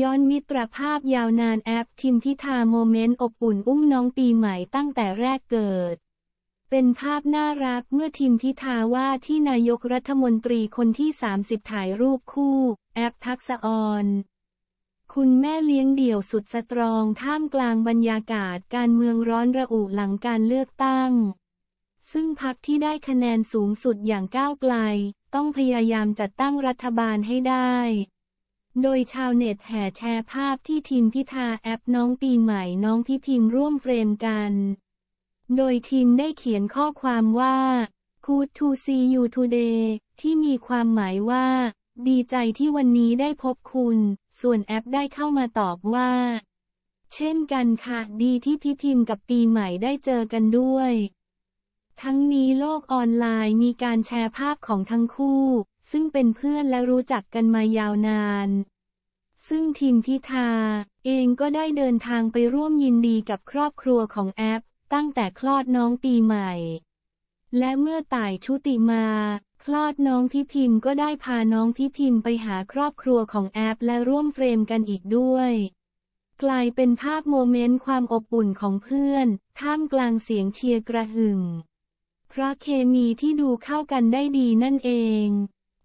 ย้อนมิตรภาพยาวนานแอปทิมพิธาโมเมนต์อบอุ่นอุ้มน้องปีใหม่ตั้งแต่แรกเกิด เป็นภาพน่ารักเมื่อทิมพิธาว่าที่นายกรัฐมนตรีคนที่ 30 ถ่ายรูปคู่ แอปทักษออน คุณแม่เลี้ยงเดี่ยวสุดสตรองท่ามกลางบรรยากาศการเมืองร้อนระอุหลังการเลือกตั้ง ซึ่งพรรคที่ได้คะแนนสูงสุดอย่างก้าวไกล ต้องพยายามจัดตั้งรัฐบาลให้ได้โดยชาวเน็ตแห่แชร์ภาพที่ทีมพิธาแอปน้องปีใหม่น้องพิพิมร่วมเฟรมกัน โดยทีมได้เขียนข้อความว่า Good to see you today ที่มีความหมายว่า ดีใจที่วันนี้ได้พบคุณ ส่วนแอปได้เข้ามาตอบว่า เช่นกันค่ะดีที่พิพิมกับปีใหม่ได้เจอกันด้วย ทั้งนี้โลกออนไลน์มีการแชร์ภาพของทั้งคู่ซึ่งเป็นเพื่อนและรู้จักกันมายาวนาน ซึ่งทีมพิธาเองก็ได้เดินทางไปร่วมยินดีกับครอบครัวของแอป ตั้งแต่คลอดน้องปีใหม่ และเมื่อต่ายชุติมา คลอดน้องพิพิมก็ได้พาน้องพิพิมไปหาครอบครัวของแอป และร่วมเฟรมกันอีกด้วย กลายเป็นภาพโมเมนต์ความอบอุ่นของเพื่อนท่ามกลางเสียงเชียร์กระหึ่มเพราะเคมีที่ดูเข้ากันได้ดีนั่นเอง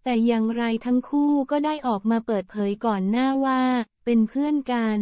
แต่อย่างไรทั้งคู่ก็ได้ออกมาเปิดเผยก่อนหน้าว่าเป็นเพื่อนกัน